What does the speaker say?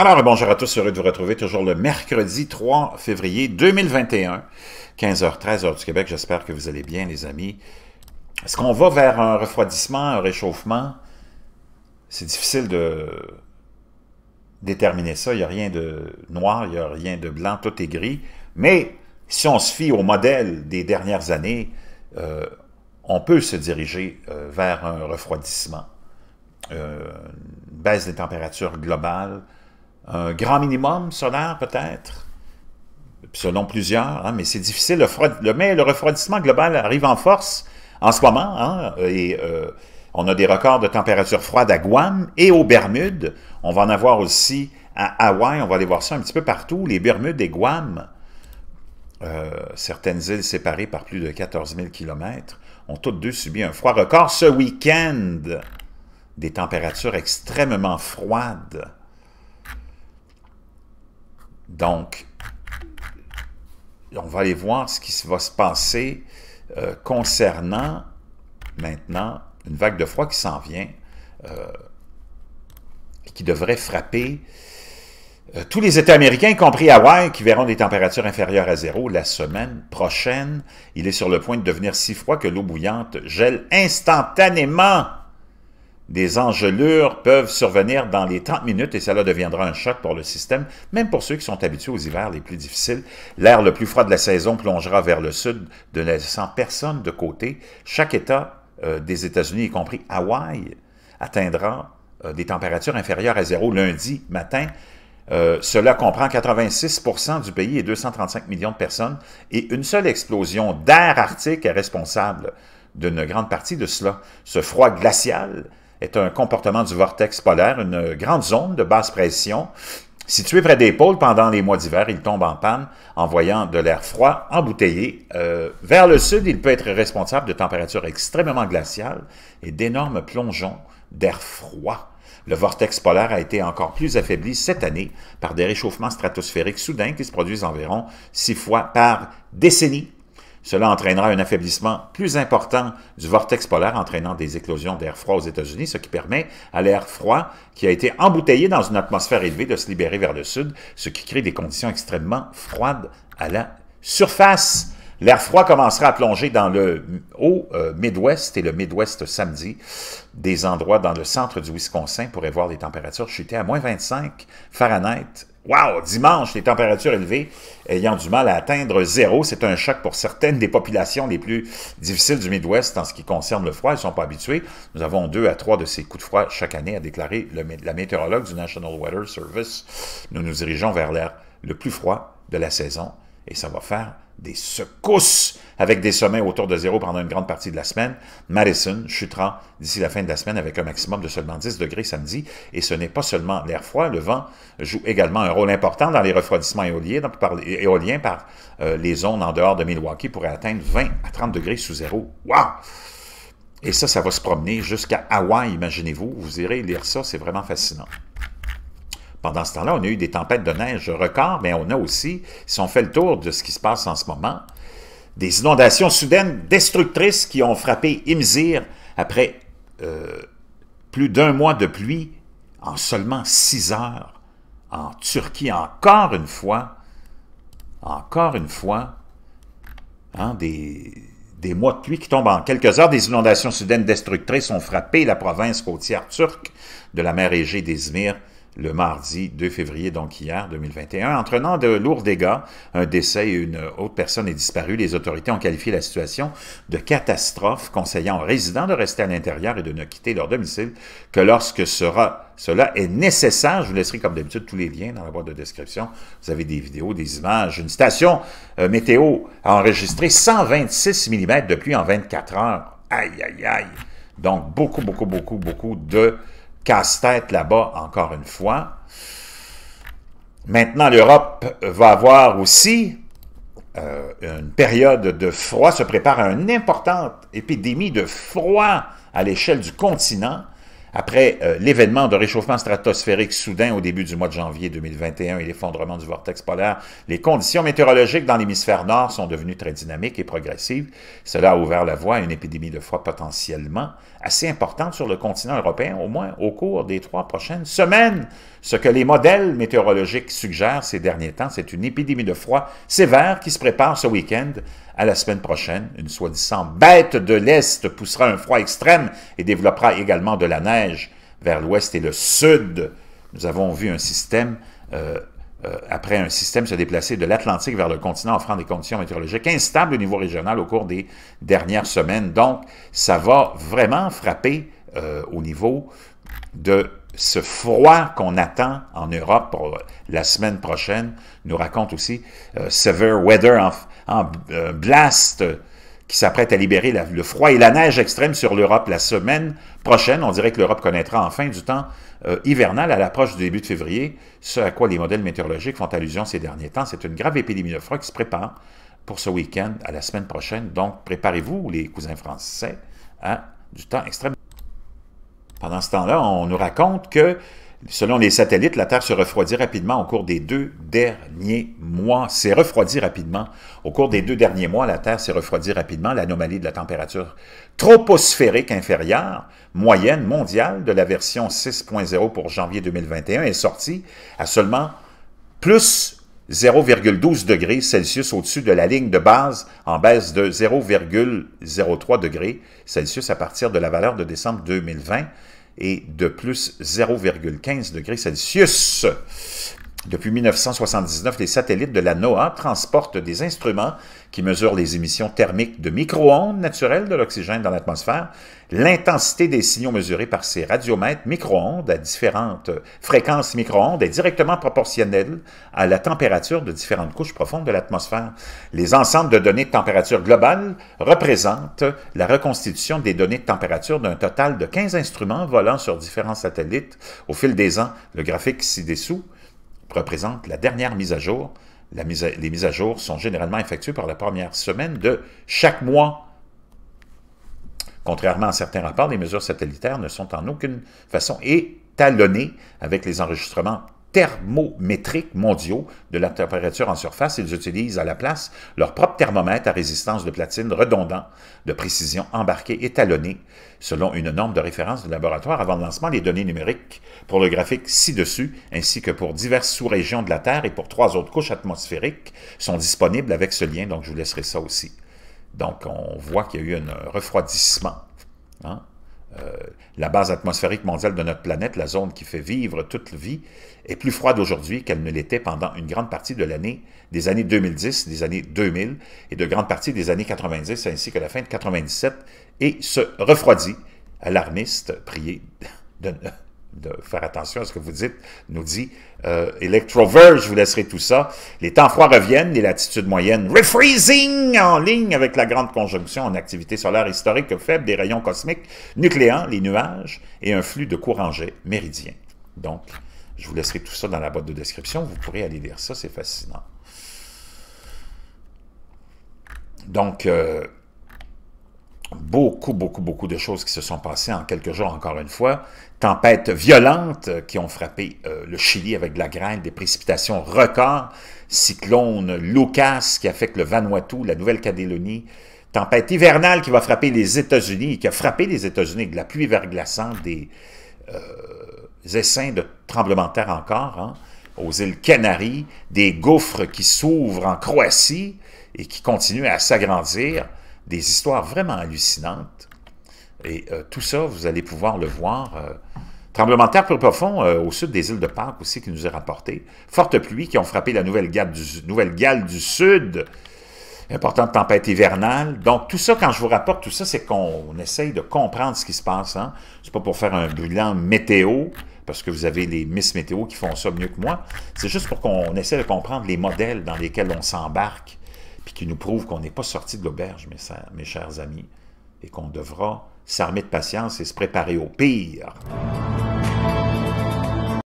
Alors, bonjour à tous, heureux de vous retrouver toujours le mercredi 3 février 2021, 15h13 h du Québec. J'espère que vous allez bien, les amis. Est-ce qu'on va vers un refroidissement, un réchauffement? C'est difficile de déterminer ça. Il n'y a rien de noir, il n'y a rien de blanc, tout est gris. Mais si on se fie au modèle des dernières années, euh, on peut se diriger euh, vers un refroidissement, euh, une baisse des températures globales, un grand minimum solaire peut-être, selon plusieurs, hein, mais c'est difficile. Le, mais le refroidissement global arrive en force en ce moment, hein, et euh, on a des records de température froide à Guam et aux Bermudes. On va en avoir aussi à Hawaï, on va aller voir ça un petit peu partout, les Bermudes et Guam. Euh, certaines îles séparées par plus de 14 000 km ont toutes deux subi un froid record ce week-end. Des températures extrêmement froides. Donc, on va aller voir ce qui va se passer euh, concernant maintenant une vague de froid qui s'en vient euh, et qui devrait frapper euh, tous les États américains, y compris Hawaï, qui verront des températures inférieures à zéro la semaine prochaine. Il est sur le point de devenir si froid que l'eau bouillante gèle instantanément des engelures peuvent survenir dans les 30 minutes et cela deviendra un choc pour le système, même pour ceux qui sont habitués aux hivers les plus difficiles. L'air le plus froid de la saison plongera vers le sud, ne laissant personne de côté. Chaque État euh, des États-Unis, y compris Hawaï, atteindra euh, des températures inférieures à zéro lundi matin. Euh, cela comprend 86 du pays et 235 millions de personnes, et une seule explosion d'air arctique est responsable d'une grande partie de cela. Ce froid glacial est un comportement du vortex polaire, une grande zone de basse pression. Située près des pôles pendant les mois d'hiver, il tombe en panne, en voyant de l'air froid embouteillé. Euh, vers le sud, il peut être responsable de températures extrêmement glaciales et d'énormes plongeons d'air froid. Le vortex polaire a été encore plus affaibli cette année par des réchauffements stratosphériques soudains qui se produisent environ six fois par décennie cela entraînera un affaiblissement plus important du vortex polaire, entraînant des éclosions d'air froid aux États-Unis, ce qui permet à l'air froid qui a été embouteillé dans une atmosphère élevée de se libérer vers le sud, ce qui crée des conditions extrêmement froides à la surface. L'air froid commencera à plonger dans le haut euh, Midwest et le Midwest samedi. Des endroits dans le centre du Wisconsin pourraient voir les températures chuter à moins 25 Fahrenheit Wow! Dimanche, les températures élevées ayant du mal à atteindre zéro, c'est un choc pour certaines des populations les plus difficiles du Midwest en ce qui concerne le froid. Ils ne sont pas habitués. Nous avons deux à trois de ces coups de froid chaque année, a déclaré la météorologue du National Weather Service. Nous nous dirigeons vers l'air le plus froid de la saison et ça va faire des secousses avec des sommets autour de zéro pendant une grande partie de la semaine. Madison chutera d'ici la fin de la semaine avec un maximum de seulement 10 degrés samedi. Et ce n'est pas seulement l'air froid, le vent joue également un rôle important dans les refroidissements éoliens, donc par, par euh, les ondes en dehors de Milwaukee pourraient atteindre 20 à 30 degrés sous zéro. Waouh! Et ça, ça va se promener jusqu'à Hawaï, imaginez-vous. Vous irez lire ça, c'est vraiment fascinant. Pendant ce temps-là, on a eu des tempêtes de neige record, mais on a aussi, si on fait le tour de ce qui se passe en ce moment, des inondations soudaines destructrices qui ont frappé Imzir après euh, plus d'un mois de pluie en seulement six heures. En Turquie, encore une fois, encore une fois, hein, des, mois de pluie qui tombent en quelques heures, des inondations soudaines destructrices ont frappé la province côtière turque de la mer Égée des le mardi 2 février, donc hier 2021, entraînant de lourds dégâts. Un décès et une autre personne est disparue. Les autorités ont qualifié la situation de catastrophe, conseillant aux résidents de rester à l'intérieur et de ne quitter leur domicile que lorsque sera cela est nécessaire. Je vous laisserai, comme d'habitude, tous les liens dans la boîte de description. Vous avez des vidéos, des images. Une station euh, météo a enregistré 126 mm de pluie en 24 heures. Aïe, aïe, aïe. Donc, beaucoup, beaucoup, beaucoup, beaucoup de casse-tête là-bas, encore une fois. Maintenant, l'Europe va avoir aussi euh, une période de froid, se prépare à une importante épidémie de froid à l'échelle du continent après euh, l'événement de réchauffement stratosphérique soudain au début du mois de janvier 2021 et l'effondrement du vortex polaire, les conditions météorologiques dans l'hémisphère nord sont devenues très dynamiques et progressives. Cela a ouvert la voie à une épidémie de froid potentiellement assez importante sur le continent européen, au moins au cours des trois prochaines semaines. Ce que les modèles météorologiques suggèrent ces derniers temps, c'est une épidémie de froid sévère qui se prépare ce week-end à la semaine prochaine. Une soi-disant bête de l'Est poussera un froid extrême et développera également de la neige vers l'ouest et le sud. Nous avons vu un système, euh, euh, après un système se déplacer de l'Atlantique vers le continent, offrant des conditions météorologiques instables au niveau régional au cours des dernières semaines. Donc, ça va vraiment frapper euh, au niveau de ce froid qu'on attend en Europe pour la semaine prochaine, nous raconte aussi euh, Severe Weather en, euh, blast qui s'apprête à libérer le froid et la neige extrême sur l'Europe la semaine prochaine. On dirait que l'Europe connaîtra enfin du temps euh, hivernal à l'approche du début de février, ce à quoi les modèles météorologiques font allusion ces derniers temps. C'est une grave épidémie de froid qui se prépare pour ce week-end à la semaine prochaine. Donc, préparez-vous, les cousins français, à du temps extrême. Pendant ce temps-là, on nous raconte que, selon les satellites, la Terre se refroidit rapidement au cours des deux derniers mois. C'est refroidi rapidement. Au cours des deux derniers mois, la Terre s'est refroidie rapidement. L'anomalie de la température troposphérique inférieure, moyenne mondiale de la version 6.0 pour janvier 2021, est sortie à seulement plus 0,12 degrés Celsius au-dessus de la ligne de base en baisse de 0,03 degrés Celsius à partir de la valeur de décembre 2020 et de plus 0,15 degrés Celsius depuis 1979, les satellites de la NOAA transportent des instruments qui mesurent les émissions thermiques de micro-ondes naturelles de l'oxygène dans l'atmosphère, l'intensité des signaux mesurés par ces radiomètres micro-ondes à différentes fréquences micro-ondes est directement proportionnelle à la température de différentes couches profondes de l'atmosphère. Les ensembles de données de température globale représentent la reconstitution des données de température d'un total de 15 instruments volant sur différents satellites au fil des ans. Le graphique ci-dessous représente la dernière mise à jour. les mises à jour sont généralement effectuées par la première semaine de chaque mois. Contrairement à certains rapports, les mesures satellitaires ne sont en aucune façon étalonnées avec les enregistrements thermométriques mondiaux de la température en surface. Ils utilisent à la place leur propre thermomètre à résistance de platine redondant, de précision embarquée étalonné selon une norme de référence de laboratoire avant le lancement des données numériques pour le graphique ci-dessus, ainsi que pour diverses sous-régions de la Terre et pour trois autres couches atmosphériques, sont disponibles avec ce lien, donc je vous laisserai ça aussi. Donc on voit qu'il y a eu un refroidissement. Hein. Euh, la base atmosphérique mondiale de notre planète, la zone qui fait vivre toute vie, est plus froide aujourd'hui qu'elle ne l'était pendant une grande partie de l'année, des années 2010, des années 2000 et de grande partie des années 90 ainsi que la fin de 97 et se refroidit, alarmiste, prié de, de faire attention à ce que vous dites, nous dit euh, je vous laisserai tout ça. Les temps froids reviennent, les latitudes moyennes refreezing en ligne avec la grande conjonction en activité solaire historique faible des rayons cosmiques, nucléants, les nuages et un flux de courant jet méridien. Donc, je vous laisserai tout ça dans la boîte de description, vous pourrez aller lire ça, c'est fascinant. Donc, euh, beaucoup, beaucoup, beaucoup de choses qui se sont passées en quelques jours, encore une fois. Tempêtes violentes qui ont frappé euh, le Chili avec de la grêle, des précipitations records, cyclone Lucas qui affecte le Vanuatu, la Nouvelle-Calédonie, tempête hivernale qui va frapper les États-Unis, qui a frappé les États-Unis de la pluie verglaçante, des euh, essaims de tremblements de terre encore, hein, aux îles Canaries, des gouffres qui s'ouvrent en Croatie et qui continuent à s'agrandir des histoires vraiment hallucinantes. Et euh, tout ça, vous allez pouvoir le voir. Euh, tremblement de terre plus profond euh, au sud des îles de Pâques aussi qui nous est rapporté. Fortes pluies qui ont frappé la Nouvelle-Galles du, Sud. Importante tempête hivernale. Donc, tout ça, quand je vous rapporte tout ça, c'est qu'on essaye de comprendre ce qui se passe. Hein? C'est pas pour faire un brûlant météo, parce que vous avez les Miss Météo qui font ça mieux que moi. C'est juste pour qu'on essaie de comprendre les modèles dans lesquels on s'embarque puis qui nous prouve qu'on n'est pas sorti de l'auberge, mes, mes chers amis, et qu'on devra s'armer de patience et se préparer au pire.